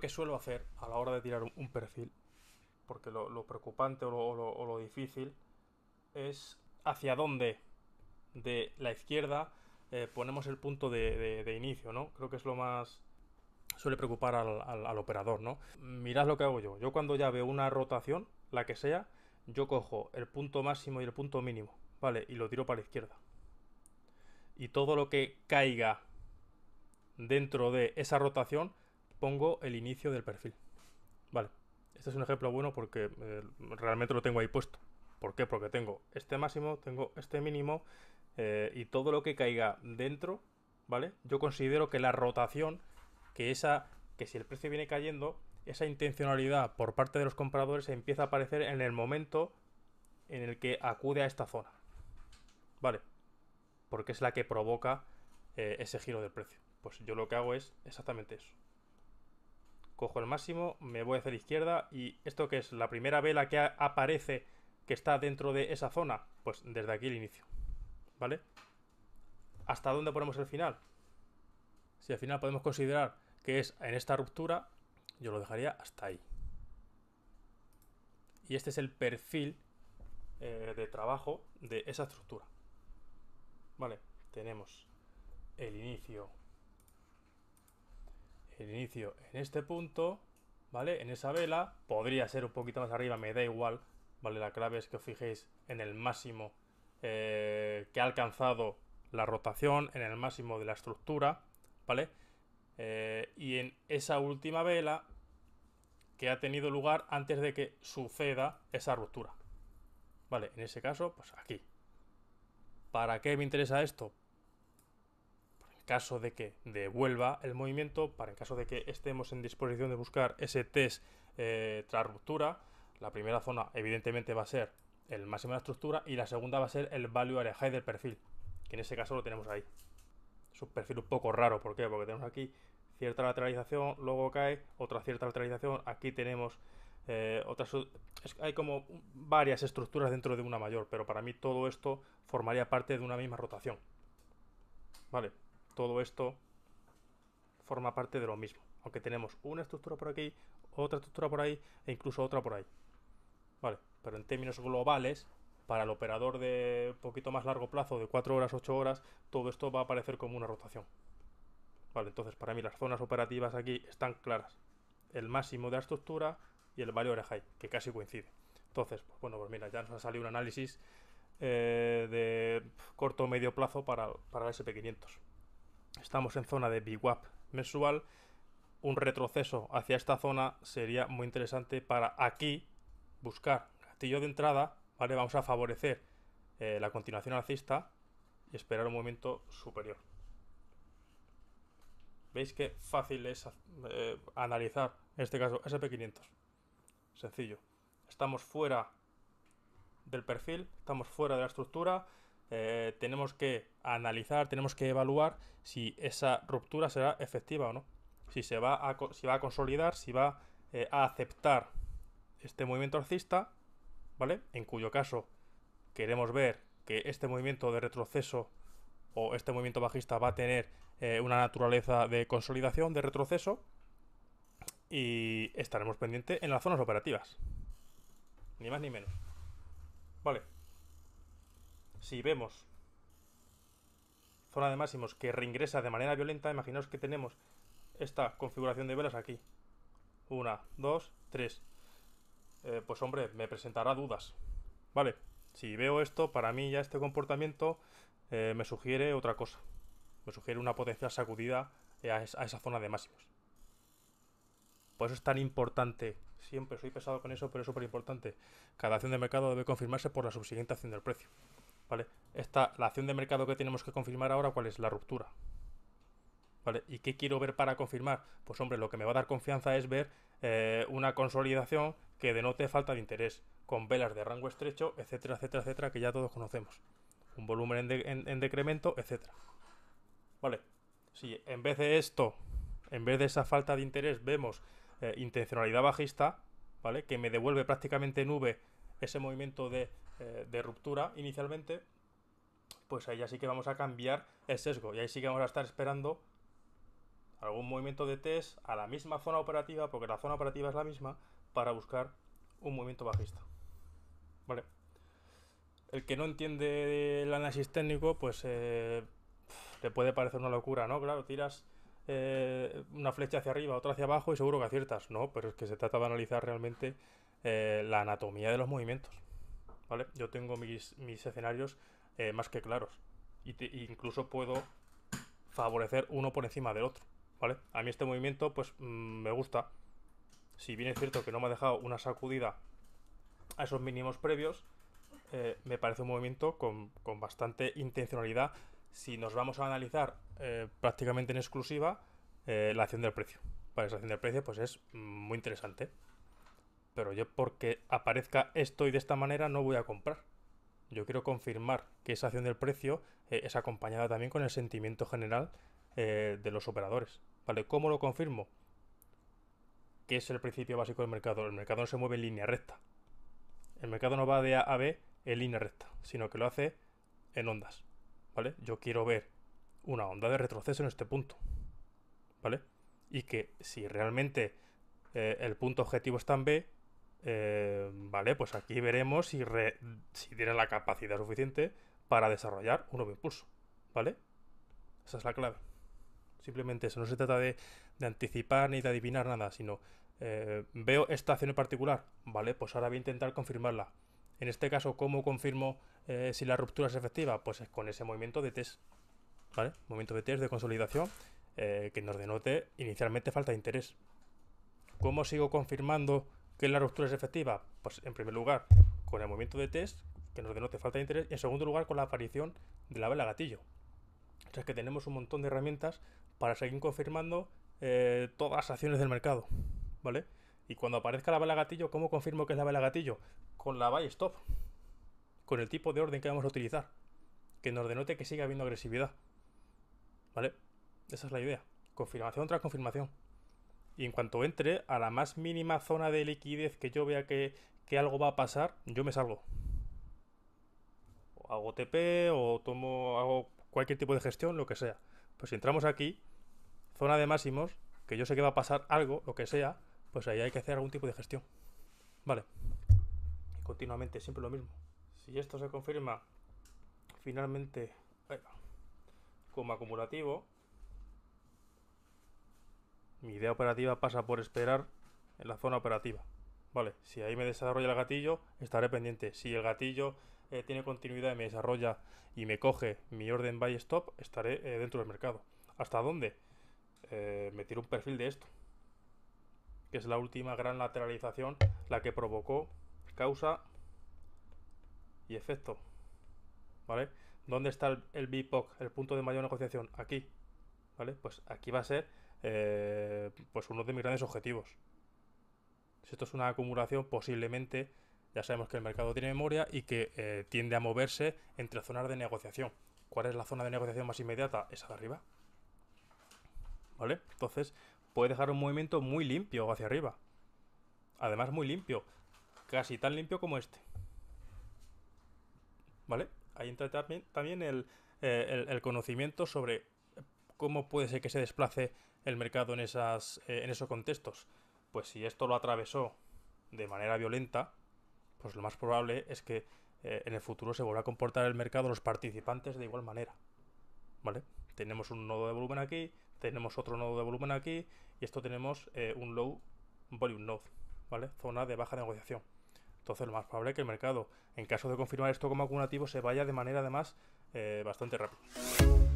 que suelo hacer a la hora de tirar un perfil, porque lo, preocupante o lo, difícil es hacia dónde de la izquierda eh, ponemos el punto de, inicio, ¿no? Creo que es lo más suele preocupar al, operador, ¿no? Mirad lo que hago yo. Yo cuando ya veo una rotación, la que sea, yo cojo el punto máximo y el punto mínimo, ¿vale? Y lo tiro para la izquierda. Y todo lo que caiga dentro de esa rotación pongo el inicio del perfil. Vale, este es un ejemplo bueno porque eh, realmente lo tengo ahí puesto. ¿Por qué? Porque tengo este máximo, tengo este mínimo eh, y todo lo que caiga dentro, ¿vale? Yo considero que la rotación, que esa, que si el precio viene cayendo, esa intencionalidad por parte de los compradores empieza a aparecer en el momento en el que acude a esta zona. ¿Vale? Porque es la que provoca eh, ese giro del precio. Pues yo lo que hago es exactamente eso cojo el máximo, me voy hacia la izquierda y esto que es la primera vela que aparece que está dentro de esa zona, pues desde aquí el inicio, ¿vale? ¿Hasta dónde ponemos el final? Si al final podemos considerar que es en esta ruptura, yo lo dejaría hasta ahí. Y este es el perfil eh, de trabajo de esa estructura. Vale, tenemos el inicio el inicio en este punto, ¿vale? En esa vela, podría ser un poquito más arriba, me da igual, ¿vale? La clave es que os fijéis en el máximo eh, que ha alcanzado la rotación, en el máximo de la estructura, ¿vale? Eh, y en esa última vela que ha tenido lugar antes de que suceda esa ruptura. ¿Vale? En ese caso, pues aquí. ¿Para qué me interesa esto? caso de que devuelva el movimiento, para en caso de que estemos en disposición de buscar ese test eh, tras ruptura, la primera zona evidentemente va a ser el máximo de la estructura y la segunda va a ser el value area high del perfil, que en ese caso lo tenemos ahí. Es un perfil un poco raro, ¿por qué? Porque tenemos aquí cierta lateralización, luego cae, otra cierta lateralización, aquí tenemos eh, otras... hay como varias estructuras dentro de una mayor, pero para mí todo esto formaría parte de una misma rotación. Vale, todo esto forma parte de lo mismo. Aunque tenemos una estructura por aquí, otra estructura por ahí e incluso otra por ahí. Vale, pero en términos globales, para el operador de un poquito más largo plazo, de 4 horas, 8 horas, todo esto va a aparecer como una rotación. Vale, entonces para mí las zonas operativas aquí están claras. El máximo de la estructura y el valor high, que casi coincide. Entonces, pues bueno, pues mira, ya nos ha salido un análisis eh, de corto o medio plazo para, para el SP500 estamos en zona de VWAP mensual, un retroceso hacia esta zona sería muy interesante para aquí buscar gatillo de entrada, ¿vale? Vamos a favorecer eh, la continuación alcista y esperar un movimiento superior. ¿Veis qué fácil es eh, analizar, en este caso, SP500? Sencillo. Estamos fuera del perfil, estamos fuera de la estructura, eh, tenemos que analizar, tenemos que evaluar si esa ruptura será efectiva o no. Si, se va, a, va a consolidar, si va eh, a aceptar este movimiento alcista, ¿vale? En cuyo caso queremos ver que este movimiento de retroceso o este movimiento bajista va a tener eh, una naturaleza de consolidación, de retroceso, y estaremos pendientes en las zonas operativas. Ni más ni menos. Vale si vemos zona de máximos que reingresa de manera violenta, imaginaos que tenemos esta configuración de velas aquí. Una, dos, tres. Eh, pues hombre, me presentará dudas. Vale, si veo esto, para mí ya este comportamiento eh, me sugiere otra cosa. Me sugiere una potencial sacudida a esa zona de máximos. Por eso es tan importante, siempre soy pesado con eso, pero es súper importante. Cada acción de mercado debe confirmarse por la subsiguiente acción del precio. ¿Vale? Esta, la acción de mercado que tenemos que confirmar ahora, ¿cuál es? La ruptura. ¿Vale? ¿Y qué quiero ver para confirmar? Pues hombre, lo que me va a dar confianza es ver eh, una consolidación que denote falta de interés, con velas de rango estrecho, etcétera, etcétera, etcétera, que ya todos conocemos. Un volumen en, decremento, etcétera. ¿Vale? Si en vez de esto, en vez de esa falta de interés, vemos eh, intencionalidad bajista, ¿vale? Que me devuelve prácticamente nube ese movimiento de eh, de ruptura inicialmente, pues ahí ya sí que vamos a cambiar el sesgo y ahí sí que vamos a estar esperando algún movimiento de test a la misma zona operativa, porque la zona operativa es la misma, para buscar un movimiento bajista. ¿Vale? El que no entiende el análisis técnico, pues eh, puede parecer una locura, ¿no? Claro, tiras eh, una flecha hacia arriba, otra hacia abajo y seguro que aciertas. No, pero es que se trata de analizar realmente eh, la anatomía de los movimientos. Yo tengo mis, escenarios eh, más que claros. Y incluso puedo favorecer uno por encima del otro, ¿vale? A mí este movimiento, pues, mm, me gusta. Si bien es cierto que no me ha dejado una sacudida a esos mínimos previos, eh, me parece un movimiento con, bastante intencionalidad si nos vamos a analizar eh, prácticamente en exclusiva la acción del precio. Para esa acción del precio pues es muy interesante. Pero yo porque aparezca esto y de esta manera no voy a comprar. Yo quiero confirmar que esa acción del precio eh, es acompañada también con el sentimiento general eh, de los operadores. ¿Vale? ¿Cómo lo confirmo? Que es el principio básico del mercado. El mercado no se mueve en línea recta. El mercado no va de A a B en línea recta, sino que lo hace en ondas. ¿Vale? Yo quiero ver una onda de retroceso en este punto. ¿Vale? Y que si realmente eh, el punto objetivo está en B, eh, vale, pues aquí veremos si, si tiene la capacidad suficiente para desarrollar un nuevo impulso, ¿vale? Esa es la clave. Simplemente eso, no se trata de, anticipar ni de adivinar nada, sino eh, veo esta acción en particular, ¿vale? Pues ahora voy a intentar confirmarla. En este caso, ¿cómo confirmo eh, si la ruptura es efectiva? Pues con ese movimiento de test, ¿vale? Movimiento de test de consolidación que nos denote inicialmente falta de interés. ¿Cómo sigo confirmando ¿Qué es la ruptura es efectiva? Pues en primer lugar, con el movimiento de test, que nos denote falta de interés, y en segundo lugar, con la aparición de la vela gatillo. O sea, que tenemos un montón de herramientas para seguir confirmando eh, todas las acciones del mercado, ¿vale? Y cuando aparezca la vela gatillo, ¿cómo confirmo que es la vela gatillo? Con la buy stop, con el tipo de orden que vamos a utilizar, que nos denote que sigue habiendo agresividad, ¿vale? Esa es la idea, confirmación tras confirmación. Y en cuanto entre a la más mínima zona de liquidez que yo vea que, algo va a pasar, yo me salgo. O hago TP o tomo, hago cualquier tipo de gestión, lo que sea. Pues si entramos aquí, zona de máximos, que yo sé que va a pasar algo, lo que sea, pues ahí hay que hacer algún tipo de gestión. Vale. Y continuamente, siempre lo mismo. Si esto se confirma finalmente como acumulativo, mi idea operativa pasa por esperar en la zona operativa. Vale, si ahí me desarrolla el gatillo, estaré pendiente. Si el gatillo eh, tiene continuidad y me desarrolla y me coge mi orden buy stop, estaré eh, dentro del mercado. ¿Hasta dónde? Eh, me tiro un perfil de esto. Que es la última gran lateralización, la que provocó causa y efecto. ¿Vale? ¿Dónde está el, el BIPOC, el punto de mayor negociación? Aquí. ¿Vale? Pues aquí va a ser eh, pues uno de mis grandes objetivos. Si esto es una acumulación, posiblemente ya sabemos que el mercado tiene memoria y que eh, tiende a moverse entre zonas de negociación. ¿Cuál es la zona de negociación más inmediata? Esa de arriba. ¿Vale? Entonces puede dejar un movimiento muy limpio hacia arriba. Además muy limpio. Casi tan limpio como este. ¿Vale? Ahí entra también, eh, el conocimiento sobre ¿cómo puede ser que se desplace el mercado en, esas, eh, en esos contextos? Pues si esto lo atravesó de manera violenta, pues lo más probable es que eh, en el futuro se vuelva a comportar el mercado los participantes de igual manera. ¿Vale? Tenemos un nodo de volumen aquí, tenemos otro nodo de volumen aquí, y esto tenemos eh, un low volume node, ¿vale? Zona de baja negociación. Entonces, lo más probable es que el mercado, en caso de confirmar esto como acumulativo, se vaya de manera además bastante rápida.